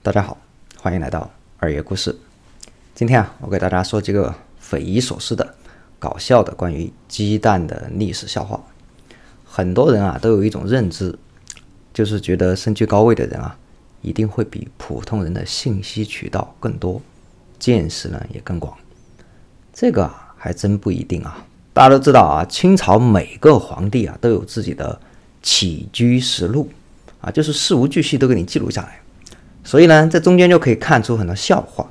大家好，欢迎来到二爷故事。今天啊，我给大家说几个匪夷所思的、搞笑的关于鸡蛋的历史笑话。很多人啊，都有一种认知，就是觉得身居高位的人啊，一定会比普通人的信息渠道更多，见识呢也更广。这个啊，还真不一定啊。大家都知道啊，清朝每个皇帝啊，都有自己的。起居实录啊，就是事无巨细都给你记录下来。所以呢，在中间就可以看出很多笑话。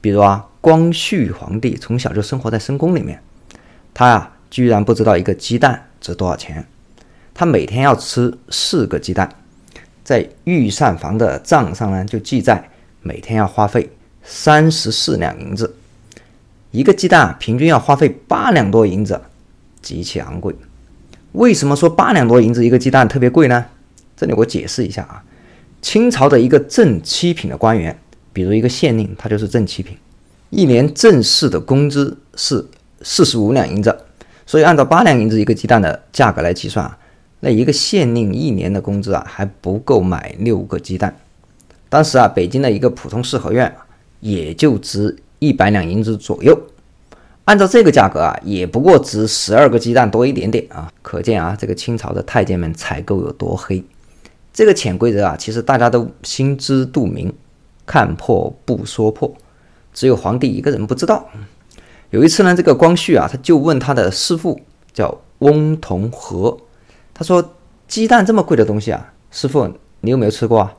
比如啊，光绪皇帝从小就生活在深宫里面，他呀居然不知道一个鸡蛋值多少钱。他每天要吃四个鸡蛋，在御膳房的账上呢，就记载每天要花费三十四两银子，一个鸡蛋平均要花费八两多银子，极其昂贵。为什么说八两多银子一个鸡蛋特别贵呢？这里我解释一下啊，清朝的一个正七品的官员，比如一个县令，他就是正七品，一年正式的工资是四十五两银子，所以按照八两银子一个鸡蛋的价格来计算啊，那一个县令一年的工资啊还不够买六个鸡蛋。当时啊，北京的一个普通四合院也就值一百两银子左右。按照这个价格啊，也不过值十二个鸡蛋多一点点啊。可见啊，这个清朝的太监们采购有多黑。这个潜规则啊，其实大家都心知肚明，看破不说破，只有皇帝一个人不知道。有一次呢，这个光绪啊，他就问他的师傅叫翁同和，他说：“鸡蛋这么贵的东西啊，师傅你有没有吃过？”啊？”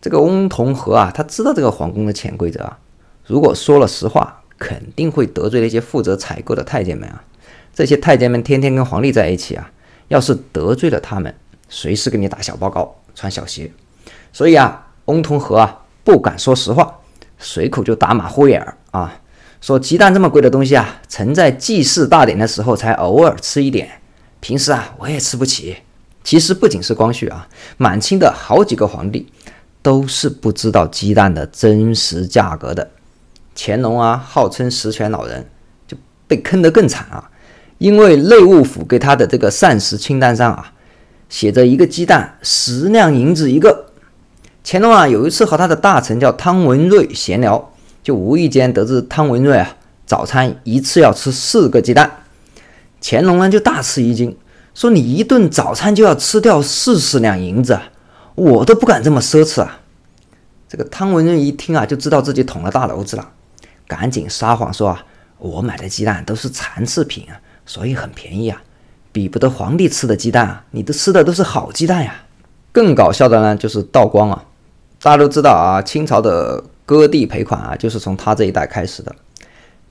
这个翁同和啊，他知道这个皇宫的潜规则啊，如果说了实话。肯定会得罪那些负责采购的太监们啊！这些太监们天天跟皇帝在一起啊，要是得罪了他们，随时给你打小报告、穿小鞋。所以啊，翁同龢啊不敢说实话，随口就打马虎眼儿啊，说鸡蛋这么贵的东西啊，曾在祭祀大典的时候才偶尔吃一点，平时啊我也吃不起。其实不仅是光绪啊，满清的好几个皇帝都是不知道鸡蛋的真实价格的。乾隆啊，号称十全老人，就被坑得更惨啊！因为内务府给他的这个膳食清单上啊，写着一个鸡蛋十两银子一个。乾隆啊，有一次和他的大臣叫汤文瑞闲聊，就无意间得知汤文瑞啊，早餐一次要吃四个鸡蛋。乾隆呢就大吃一惊，说：“你一顿早餐就要吃掉四十两银子，我都不敢这么奢侈啊！”这个汤文瑞一听啊，就知道自己捅了大娄子了。赶紧撒谎说啊，我买的鸡蛋都是残次品啊，所以很便宜啊，比不得皇帝吃的鸡蛋啊，你的吃的都是好鸡蛋呀。更搞笑的呢，就是道光啊，大家都知道啊，清朝的割地赔款啊，就是从他这一代开始的。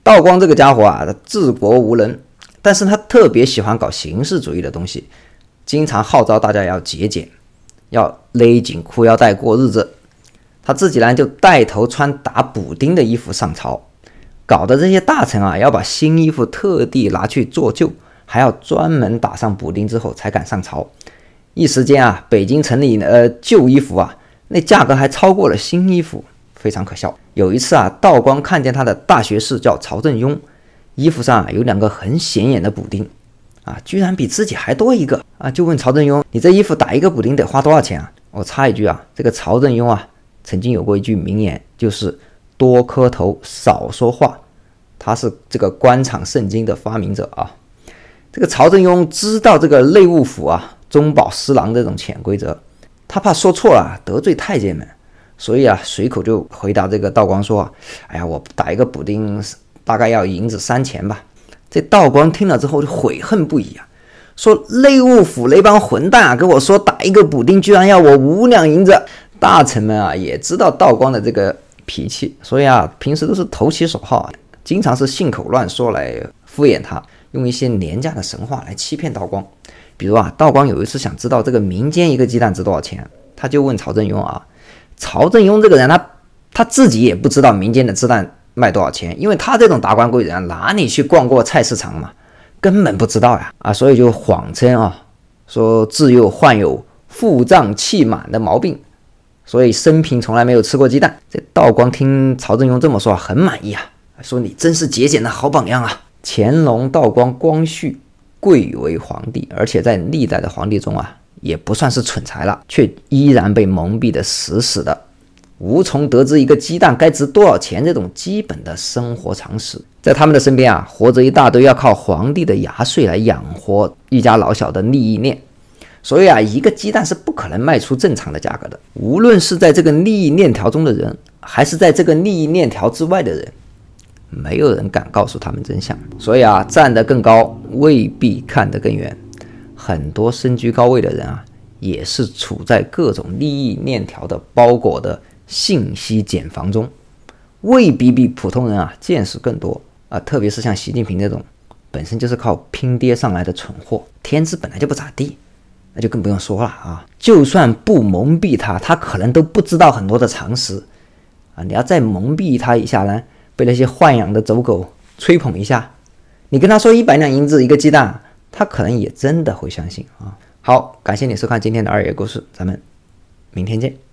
道光这个家伙啊，治国无能，但是他特别喜欢搞形式主义的东西，经常号召大家要节俭，要勒紧裤腰带过日子。他自己呢，就带头穿打补丁的衣服上朝。搞得这些大臣啊，要把新衣服特地拿去做旧，还要专门打上补丁之后才敢上朝。一时间啊，北京城里呃旧衣服啊，那价格还超过了新衣服，非常可笑。有一次啊，道光看见他的大学士叫曹振庸，衣服上有两个很显眼的补丁，啊，居然比自己还多一个啊，就问曹振庸：“你这衣服打一个补丁得花多少钱啊？”我插一句啊，这个曹振庸啊，曾经有过一句名言，就是。多磕头，少说话，他是这个官场圣经的发明者啊。这个曹正庸知道这个内务府啊中饱私囊这种潜规则，他怕说错了得罪太监们，所以啊随口就回答这个道光说：“哎呀，我打一个补丁大概要银子三钱吧。”这道光听了之后就悔恨不已啊，说：“内务府那帮混蛋啊，跟我说打一个补丁居然要我五两银子！”大臣们啊也知道道光的这个。脾气，所以啊，平时都是投其所好经常是信口乱说来敷衍他，用一些廉价的神话来欺骗道光。比如啊，道光有一次想知道这个民间一个鸡蛋值多少钱，他就问曹振庸啊。曹振庸这个人，他他自己也不知道民间的鸡蛋卖多少钱，因为他这种达官贵人哪里去逛过菜市场嘛，根本不知道呀啊，所以就谎称啊，说自幼患有腹胀气满的毛病。所以生平从来没有吃过鸡蛋。这道光听曹振镛这么说很满意啊，说你真是节俭的好榜样啊。乾隆、道光、光绪，贵为皇帝，而且在历代的皇帝中啊，也不算是蠢材了，却依然被蒙蔽的死死的，无从得知一个鸡蛋该值多少钱这种基本的生活常识。在他们的身边啊，活着一大堆要靠皇帝的牙税来养活一家老小的利益链。所以啊，一个鸡蛋是不可能卖出正常的价格的。无论是在这个利益链条中的人，还是在这个利益链条之外的人，没有人敢告诉他们真相。所以啊，站得更高未必看得更远。很多身居高位的人啊，也是处在各种利益链条的包裹的信息茧房中，未必比普通人啊见识更多啊。特别是像习近平这种本身就是靠拼爹上来的蠢货，天资本来就不咋地。那就更不用说了啊！就算不蒙蔽他，他可能都不知道很多的常识啊！你要再蒙蔽他一下呢，被那些豢养的走狗吹捧一下，你跟他说一百两银子一个鸡蛋，他可能也真的会相信啊！好，感谢你收看今天的二爷故事，咱们明天见。